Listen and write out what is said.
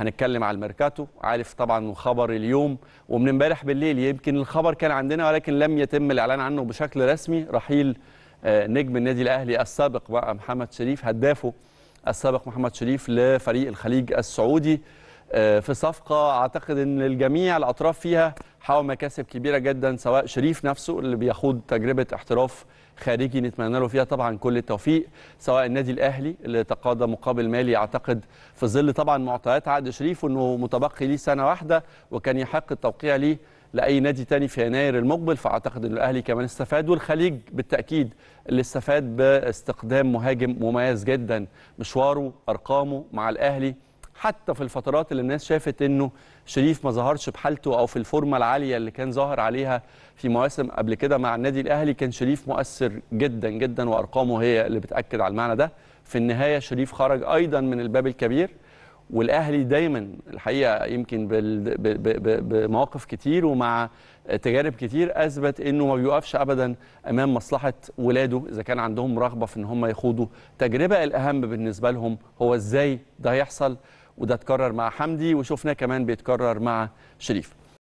هنتكلم على الميركاتو عارف طبعا خبر اليوم ومن امبارح بالليل يمكن الخبر كان عندنا ولكن لم يتم الاعلان عنه بشكل رسمي رحيل آه، نجم النادي الاهلي السابق بقى محمد شريف هدافه السابق محمد شريف لفريق الخليج السعودي آه، في صفقه اعتقد ان الجميع الاطراف فيها حقق مكاسب كبيره جدا سواء شريف نفسه اللي بيخوض تجربه احتراف خارجي نتمنى له فيها طبعا كل التوفيق سواء النادي الاهلي اللي تقاضى مقابل مالي اعتقد في ظل طبعا معطيات عقد شريف وانه متبقي ليه سنه واحده وكان يحق التوقيع ليه لاي نادي تاني في يناير المقبل فاعتقد ان الاهلي كمان استفاد والخليج بالتاكيد اللي استفاد باستقدام مهاجم مميز جدا مشواره ارقامه مع الاهلي حتى في الفترات اللي الناس شافت انه شريف ما ظهرش بحالته او في الفورمه العاليه اللي كان ظاهر عليها في مواسم قبل كده مع النادي الاهلي كان شريف مؤثر جدا جدا وارقامه هي اللي بتاكد على المعنى ده في النهايه شريف خرج ايضا من الباب الكبير والاهلي دايما الحقيقه يمكن بمواقف كتير ومع تجارب كتير اثبت انه ما بيوقفش ابدا امام مصلحه ولاده اذا كان عندهم رغبه في ان هم يخوضوا تجربه الاهم بالنسبه لهم هو ازاي ده هيحصل وده اتكرر مع حمدي وشفناه كمان بيتكرر مع شريف